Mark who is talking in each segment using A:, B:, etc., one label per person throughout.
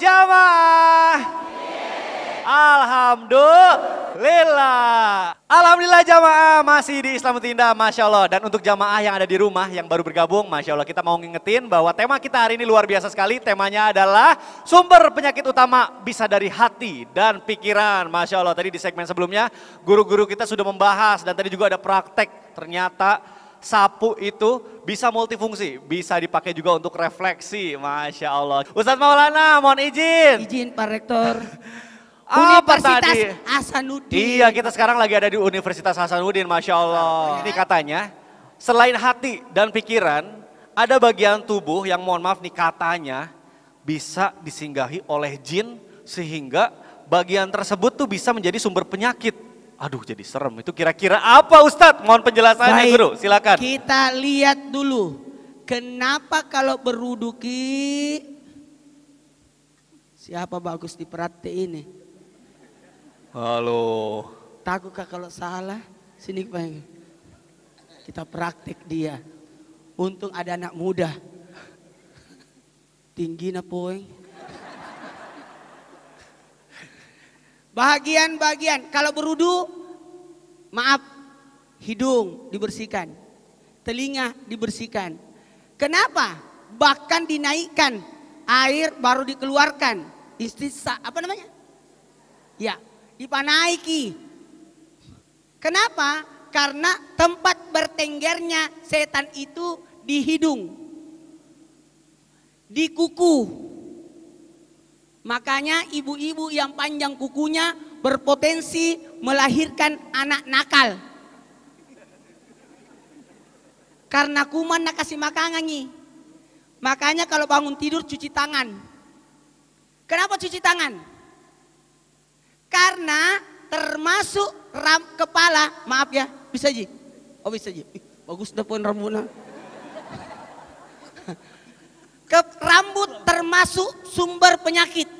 A: jamaah. Alhamdulillah. Alhamdulillah jamaah masih di Islam Tinda, Masya Allah. Dan untuk jamaah yang ada di rumah yang baru bergabung, Masya Allah kita mau ngingetin bahwa tema kita hari ini luar biasa sekali. Temanya adalah sumber penyakit utama bisa dari hati dan pikiran. Masya Allah tadi di segmen sebelumnya guru-guru kita sudah membahas dan tadi juga ada praktek. Ternyata sapu itu bisa multifungsi, bisa dipakai juga untuk refleksi, Masya Allah. Ustadz Maulana, mohon izin. Izin Pak Rektor. Universitas tadi? Hasanuddin. Iya, kita sekarang lagi ada di Universitas Hasanuddin, Masya Allah. Ini katanya, selain hati dan pikiran, ada bagian tubuh yang mohon maaf nih katanya, bisa disinggahi oleh jin sehingga bagian tersebut tuh bisa menjadi sumber penyakit. Aduh jadi serem, itu kira-kira apa Ustadz? Mohon penjelasannya Baik, Guru, silakan. Kita lihat dulu, kenapa kalau beruduki,
B: siapa bagus di perate ini?
A: Halo.
B: Takutkah kalau salah? Sini Kita praktek dia. Untung ada anak muda. Tinggi na poin. Bahagian-bahagian. Kalau berudu, maaf, hidung dibersihkan. Telinga dibersihkan. Kenapa? Bahkan dinaikkan. Air baru dikeluarkan. Istisa, apa namanya? Ya, dipanaiki. Kenapa? Karena tempat bertenggernya setan itu di hidung, di kuku, Makanya ibu-ibu yang panjang kukunya berpotensi melahirkan anak nakal. Karena kuman nak kasih makanan nih. Makanya kalau bangun tidur cuci tangan. Kenapa cuci tangan? Karena termasuk ram kepala, maaf ya, bisa ji. Oh bisa ji. Bagus pun rambutnya. rambut termasuk sumber penyakit.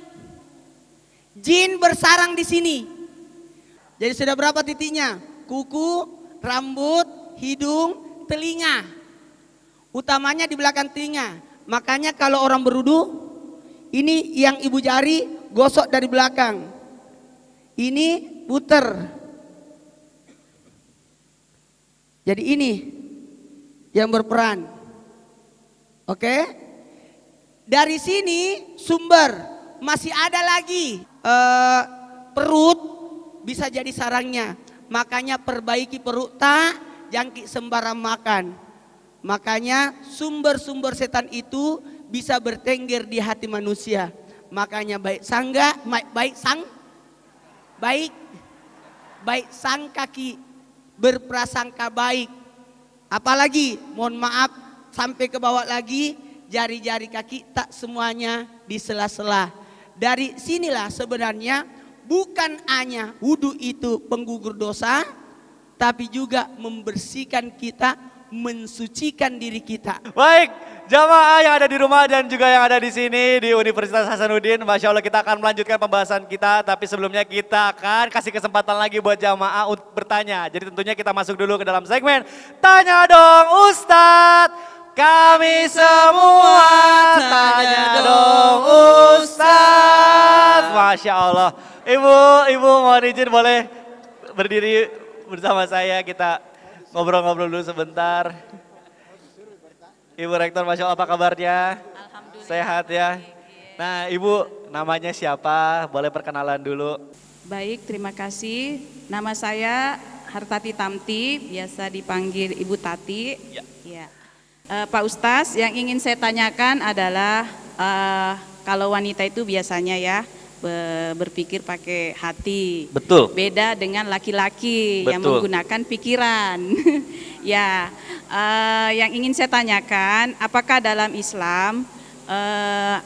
B: Jin bersarang di sini. Jadi sudah berapa titiknya? Kuku, rambut, hidung, telinga. Utamanya di belakang telinga. Makanya kalau orang berudu, ini yang ibu jari gosok dari belakang. Ini puter. Jadi ini yang berperan. Oke? Dari sini sumber masih ada lagi eh, perut bisa jadi sarangnya. Makanya perbaiki perut tak jangki sembarang makan. Makanya sumber-sumber setan itu bisa bertengger di hati manusia. Makanya baik sangga, baik, baik sang, baik, baik sang kaki berprasangka baik. Apalagi mohon maaf sampai ke bawah lagi jari-jari kaki tak semuanya di sela-sela. Dari sinilah sebenarnya bukan hanya wudhu itu penggugur dosa, tapi juga membersihkan kita, mensucikan diri kita.
A: Baik, jamaah yang ada di rumah dan juga yang ada di sini di Universitas Hasanuddin. Masya Allah kita akan melanjutkan pembahasan kita. Tapi sebelumnya kita akan kasih kesempatan lagi buat jamaah untuk bertanya. Jadi tentunya kita masuk dulu ke dalam segmen Tanya Dong Ustadz. Kami semua tanya dong Ustaz. Masya Allah. Ibu, ibu mohon izin boleh berdiri bersama saya. Kita ngobrol-ngobrol dulu sebentar. Ibu Rektor, Masya Allah apa kabarnya? Sehat ya? Iya. Nah Ibu namanya siapa? Boleh perkenalan dulu. Baik,
B: terima kasih. Nama saya Hartati Tamti, biasa dipanggil Ibu Tati. Ya. ya uh, Pak Ustaz, yang ingin saya tanyakan adalah uh, kalau wanita itu biasanya ya berpikir pakai hati.
A: Betul. Beda
B: dengan laki-laki yang menggunakan pikiran. ya, uh, yang ingin saya tanyakan, apakah dalam Islam uh,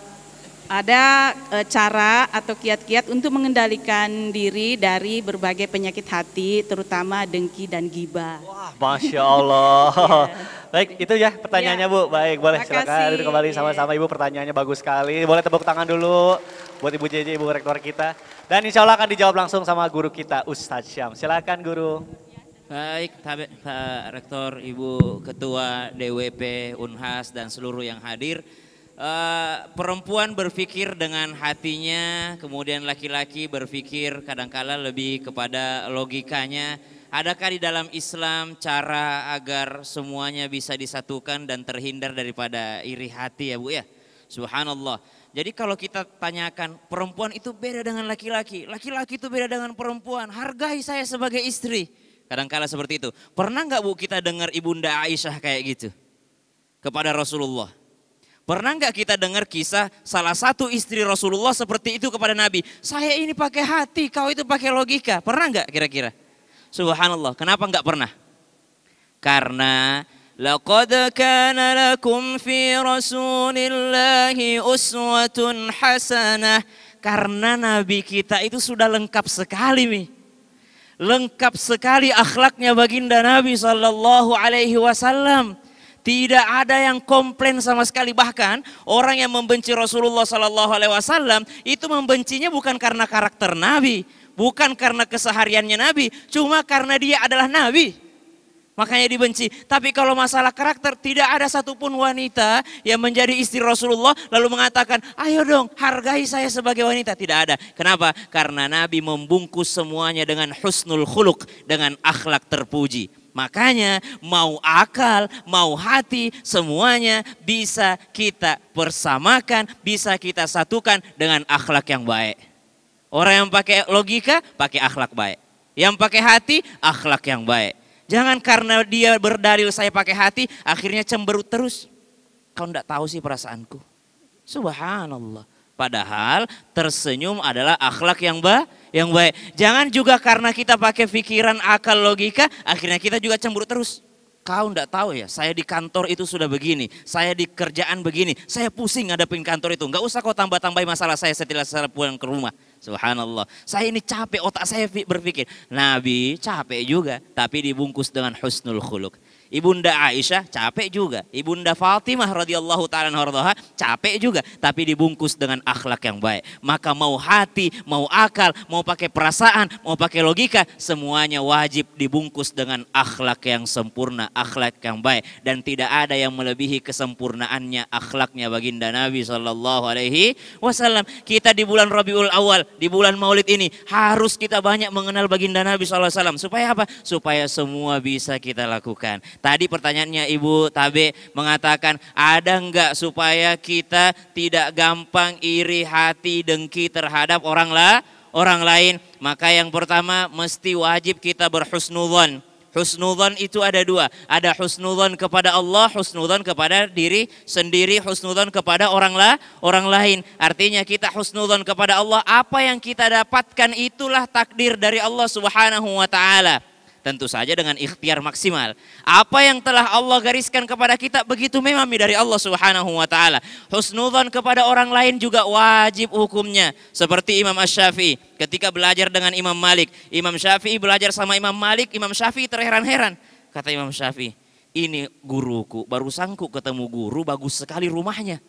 B: ada e, cara atau kiat-kiat untuk mengendalikan diri dari berbagai penyakit hati, terutama dengki dan gibah. Wah,
A: masya Allah. yeah. Baik, itu ya pertanyaannya yeah. Bu. Baik, boleh silakan duduk kembali iya. sama-sama Ibu. Pertanyaannya bagus sekali. Boleh tepuk tangan dulu buat Ibu JJ, Ibu Rektor kita. Dan insya Allah akan dijawab langsung sama guru kita, Ustadz Syam. Silakan Guru.
C: Baik, Pak Rektor, Ibu Ketua DWP Unhas dan seluruh yang hadir. Eh, perempuan berpikir dengan hatinya, kemudian laki-laki berpikir kadangkala -kadang lebih kepada logikanya. Adakah di dalam Islam cara agar semuanya bisa disatukan dan terhindar daripada iri hati ya Bu ya? Subhanallah. Jadi kalau kita tanyakan perempuan itu beda dengan laki-laki, laki-laki itu beda dengan perempuan. Hargai saya sebagai istri. Kadangkala -kadang seperti itu. Pernah nggak Bu kita dengar Ibunda Aisyah kayak gitu kepada Rasulullah? Pernah nggak kita dengar kisah salah satu istri Rasulullah seperti itu kepada Nabi? Saya ini pakai hati, kau itu pakai logika. Pernah nggak kira-kira? Subhanallah. Kenapa nggak pernah? Karena laqad kana lakum fi Rasulillahi uswatun hasanah. karena nabi kita itu sudah lengkap sekali mi lengkap sekali akhlaknya baginda nabi sallallahu alaihi wasallam tidak ada yang komplain sama sekali. Bahkan orang yang membenci Rasulullah Shallallahu Alaihi Wasallam itu membencinya bukan karena karakter Nabi, bukan karena kesehariannya Nabi, cuma karena dia adalah Nabi. Makanya dibenci. Tapi kalau masalah karakter, tidak ada satupun wanita yang menjadi istri Rasulullah lalu mengatakan, ayo dong hargai saya sebagai wanita. Tidak ada. Kenapa? Karena Nabi membungkus semuanya dengan husnul khuluk, dengan akhlak terpuji. Makanya mau akal, mau hati, semuanya bisa kita persamakan, bisa kita satukan dengan akhlak yang baik. Orang yang pakai logika, pakai akhlak baik. Yang pakai hati, akhlak yang baik. Jangan karena dia berdalil saya pakai hati, akhirnya cemberut terus. Kau tidak tahu sih perasaanku. Subhanallah. Padahal tersenyum adalah akhlak yang baik yang baik. Jangan juga karena kita pakai pikiran, akal, logika, akhirnya kita juga cemburu terus. Kau enggak tahu ya, saya di kantor itu sudah begini, saya di kerjaan begini, saya pusing ada ngadepin kantor itu. Enggak usah kau tambah-tambahin masalah saya setelah saya pulang ke rumah. Subhanallah. Saya ini capek, otak saya berpikir. Nabi capek juga, tapi dibungkus dengan husnul khuluk. Ibunda Aisyah capek juga, Ibunda Fatimah radhiyallahu taala anha capek juga, tapi dibungkus dengan akhlak yang baik. Maka mau hati, mau akal, mau pakai perasaan, mau pakai logika, semuanya wajib dibungkus dengan akhlak yang sempurna, akhlak yang baik dan tidak ada yang melebihi kesempurnaannya akhlaknya baginda Nabi sallallahu alaihi wasallam. Kita di bulan Rabiul Awal, di bulan Maulid ini harus kita banyak mengenal baginda Nabi sallallahu alaihi wasallam. Supaya apa? Supaya semua bisa kita lakukan Tadi pertanyaannya Ibu Tabe mengatakan ada enggak supaya kita tidak gampang iri hati dengki terhadap orang lah orang lain. Maka yang pertama mesti wajib kita berhusnudzon. Husnudzon itu ada dua. Ada husnudzon kepada Allah, husnudzon kepada diri sendiri, husnudzon kepada orang lah, orang lain. Artinya kita husnudzon kepada Allah, apa yang kita dapatkan itulah takdir dari Allah Subhanahu wa taala. Tentu saja dengan ikhtiar maksimal. Apa yang telah Allah gariskan kepada kita begitu memang dari Allah Subhanahu wa taala. Husnudzon kepada orang lain juga wajib hukumnya. Seperti Imam Asy-Syafi'i ketika belajar dengan Imam Malik. Imam Syafi'i belajar sama Imam Malik, Imam Syafi'i terheran-heran. Kata Imam Syafi'i, ini guruku, baru sangku ketemu guru, bagus sekali rumahnya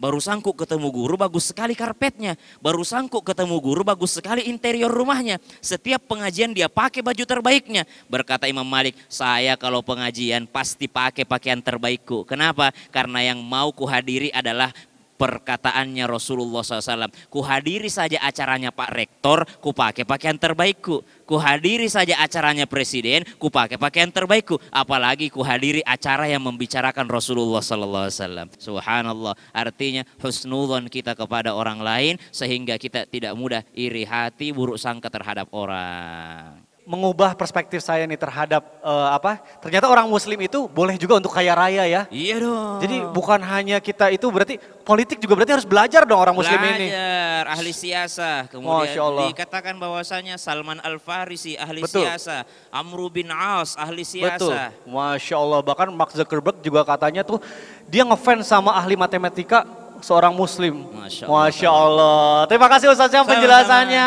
C: Baru sangkut ketemu guru, bagus sekali karpetnya. Baru sangkut ketemu guru, bagus sekali interior rumahnya. Setiap pengajian dia pakai baju terbaiknya. Berkata Imam Malik, saya kalau pengajian pasti pakai pakaian terbaikku. Kenapa? Karena yang mau kuhadiri adalah perkataannya Rasulullah SAW. Kuhadiri saja acaranya Pak Rektor, ku pakai pakaian terbaikku. Kuhadiri saja acaranya Presiden, ku pakai pakaian terbaikku. Apalagi kuhadiri acara yang membicarakan Rasulullah SAW. Subhanallah, artinya husnudon kita kepada orang lain sehingga kita tidak mudah iri hati, buruk sangka terhadap
A: orang mengubah perspektif saya nih terhadap uh, apa? Ternyata orang muslim itu boleh juga untuk kaya raya ya. Iya dong. Jadi bukan hanya kita itu berarti politik juga berarti harus belajar dong orang muslim belajar, ini. Belajar, ahli
C: siasah. Kemudian Masya Allah. dikatakan bahwasanya Salman Al-Farisi ahli Betul. siasah, Amru bin Aus ahli siasah.
A: Betul. Masya Allah bahkan Mark Zuckerberg juga katanya tuh dia ngefans sama ahli matematika seorang muslim. Masya Allah. Masya Allah. Terima kasih Ustaz yang penjelasannya.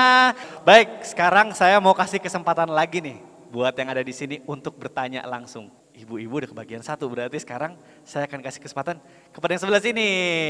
A: Baik, sekarang saya mau kasih kesempatan lagi nih buat yang ada di sini untuk bertanya langsung. Ibu-ibu udah kebagian satu, berarti sekarang saya akan kasih kesempatan kepada yang sebelah sini.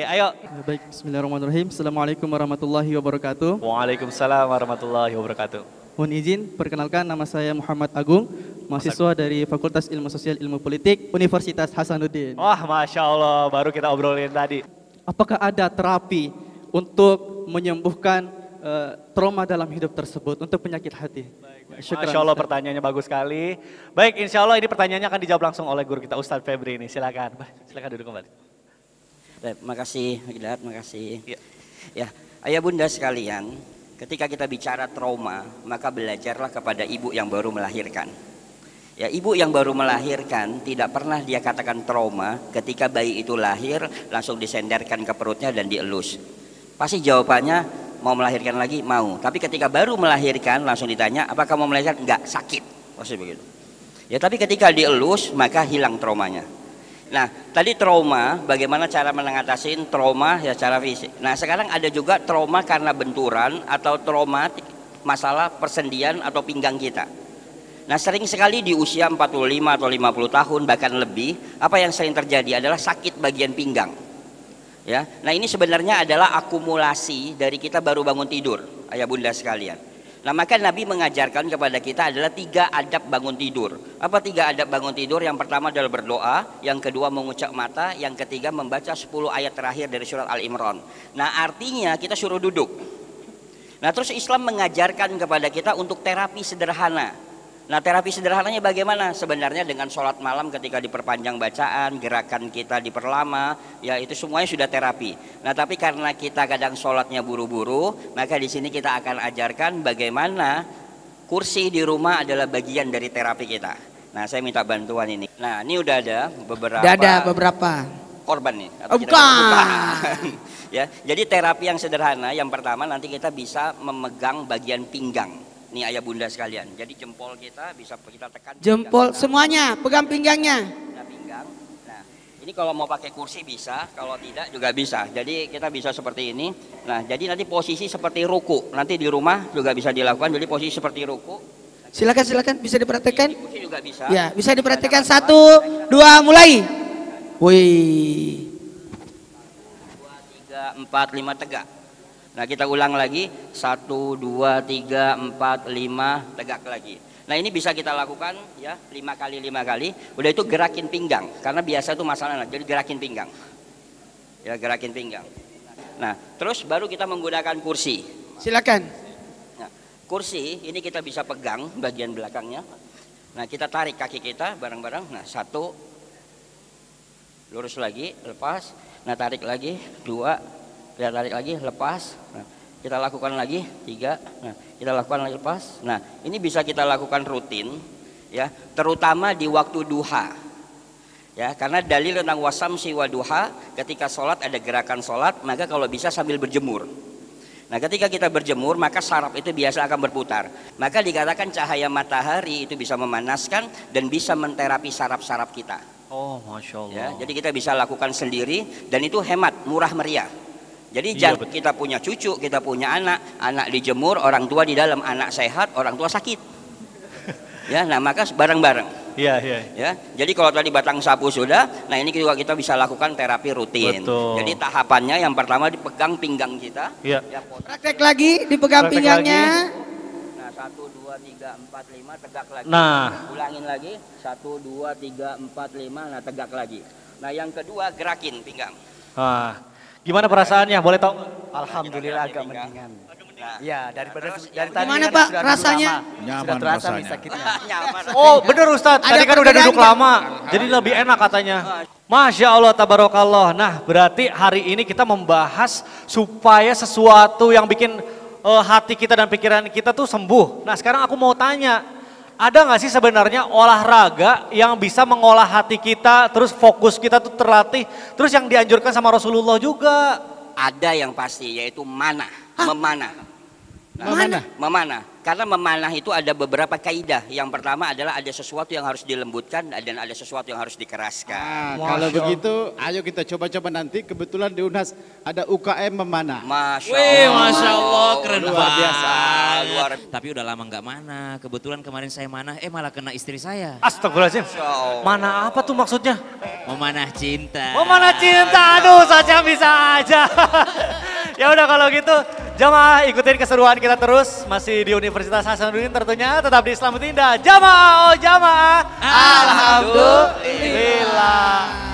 A: Ayo. Baik, Bismillahirrahmanirrahim. Assalamualaikum warahmatullahi wabarakatuh. Waalaikumsalam warahmatullahi wabarakatuh. Mohon izin, perkenalkan nama saya Muhammad Agung, mahasiswa dari Fakultas Ilmu Sosial Ilmu Politik Universitas Hasanuddin. Wah, Masya Allah, baru kita obrolin tadi. Apakah ada terapi untuk menyembuhkan uh, trauma dalam hidup tersebut untuk penyakit hati? Baik, baik. Allah pertanyaannya bagus sekali. Baik, insya Allah ini pertanyaannya akan dijawab langsung oleh guru kita Ustadz Febri ini. Silakan, silakan duduk kembali.
D: Baik, makasih Gilat, makasih. Ya. ya, ayah bunda sekalian, ketika kita bicara trauma, maka belajarlah kepada ibu yang baru melahirkan Ya, ibu yang baru melahirkan tidak pernah dia katakan trauma ketika bayi itu lahir langsung disenderkan ke perutnya dan dielus. Pasti jawabannya mau melahirkan lagi mau. Tapi ketika baru melahirkan langsung ditanya apakah mau melahirkan enggak sakit. Pasti begitu. Ya tapi ketika dielus maka hilang traumanya. Nah tadi trauma bagaimana cara mengatasi trauma ya secara fisik. Nah sekarang ada juga trauma karena benturan atau traumatik masalah persendian atau pinggang kita Nah sering sekali di usia 45 atau 50 tahun bahkan lebih apa yang sering terjadi adalah sakit bagian pinggang. Ya, nah ini sebenarnya adalah akumulasi dari kita baru bangun tidur, ayah bunda sekalian. Nah maka Nabi mengajarkan kepada kita adalah tiga adab bangun tidur. Apa tiga adab bangun tidur? Yang pertama adalah berdoa, yang kedua mengucap mata, yang ketiga membaca 10 ayat terakhir dari surat Al Imran. Nah artinya kita suruh duduk. Nah terus Islam mengajarkan kepada kita untuk terapi sederhana Nah terapi sederhananya bagaimana? Sebenarnya dengan sholat malam ketika diperpanjang bacaan, gerakan kita diperlama, ya itu semuanya sudah terapi. Nah tapi karena kita kadang sholatnya buru-buru, maka di sini kita akan ajarkan bagaimana kursi di rumah adalah bagian dari terapi kita. Nah saya minta bantuan ini. Nah ini udah ada beberapa. Udah ada beberapa. Korban nih. Atau oh, bukan. bukan. ya, jadi terapi yang sederhana, yang pertama nanti kita bisa memegang bagian pinggang ini ayah bunda sekalian. Jadi jempol kita bisa kita tekan.
B: Jempol kita. semuanya, pegang pinggangnya. Nah, pinggang.
D: Nah, ini kalau mau pakai kursi bisa, kalau tidak juga bisa. Jadi kita bisa seperti ini. Nah, jadi nanti posisi seperti ruku. Nanti di rumah juga bisa dilakukan. Jadi posisi seperti ruku.
B: Silakan silakan bisa diperhatikan. Di kursi juga bisa. Ya, bisa diperhatikan satu, dua, mulai. Wih. Dua, tiga, empat,
D: lima tegak. Nah kita ulang lagi satu dua tiga empat lima tegak lagi. Nah ini bisa kita lakukan ya lima kali lima kali. Udah itu gerakin pinggang karena biasa itu masalahnya. Jadi gerakin pinggang. Ya gerakin pinggang. Nah terus baru kita menggunakan kursi.
B: Silakan. Nah,
D: kursi ini kita bisa pegang bagian belakangnya. Nah kita tarik kaki kita bareng-bareng. Nah satu lurus lagi lepas. Nah tarik lagi dua kita tarik lagi lepas nah, kita lakukan lagi tiga nah, kita lakukan lagi lepas nah ini bisa kita lakukan rutin ya terutama di waktu duha ya karena dalil tentang wasam siwa duha ketika sholat ada gerakan sholat maka kalau bisa sambil berjemur Nah ketika kita berjemur maka saraf itu biasa akan berputar Maka dikatakan cahaya matahari itu bisa memanaskan dan bisa menterapi saraf-saraf kita
A: Oh Masya Allah ya, Jadi
D: kita bisa lakukan sendiri dan itu hemat, murah meriah jadi iya, jangan kita punya cucu, kita punya anak, anak dijemur, orang tua di dalam, anak sehat, orang tua sakit. ya, nah maka bareng-bareng.
A: Iya, iya. Ya,
D: jadi kalau tadi batang sapu sudah, nah ini juga kita bisa lakukan terapi rutin. Betul. Jadi tahapannya yang pertama dipegang pinggang kita. Iya. Ya,
B: Praktek lagi, dipegang Praktek pinggangnya.
D: Lagi nah, satu dua tiga empat lima tegak lagi nah ulangin lagi satu dua tiga empat lima nah tegak lagi nah yang kedua gerakin pinggang
A: ah Gimana perasaannya? Boleh tahu?
B: Alhamdulillah agak mendingan. Nah, ya, daripada dari tadi Gimana kan Pak rasanya? nyaman sudah terasa rasanya.
A: sakitnya. Oh, benar Ustadz. Tadi kan udah duduk lama. Jadi lebih enak katanya. Masya Allah tabarokallah. Nah, berarti hari ini kita membahas supaya sesuatu yang bikin uh, hati kita dan pikiran kita tuh sembuh. Nah, sekarang aku mau tanya, ada nggak sih sebenarnya olahraga yang bisa mengolah hati kita, terus fokus kita tuh terlatih, terus yang dianjurkan sama Rasulullah juga? Ada yang
D: pasti, yaitu mana, memanah. Nah, memanah? Memanah. Karena memanah itu ada beberapa kaidah. Yang pertama adalah ada sesuatu yang harus dilembutkan dan ada sesuatu yang harus dikeraskan.
A: Ah, kalau begitu, ayo kita coba-coba nanti. Kebetulan di UNAS ada UKM memanah. Masya Allah. Wih, Masya Allah, keren Luar biasa.
C: Allah. Tapi udah lama nggak mana. Kebetulan kemarin saya mana, eh malah kena istri saya.
A: Astagfirullahaladzim. Mana apa tuh maksudnya? Memanah
C: cinta. Memanah cinta, aduh
A: saja bisa aja. ya udah kalau gitu, jamaah ikutin keseruan kita terus. Masih di Universitas Hasanuddin tentunya, tetap di Islam Tindak. Jamaah, oh jamaah. Alhamdulillah. Alhamdulillah.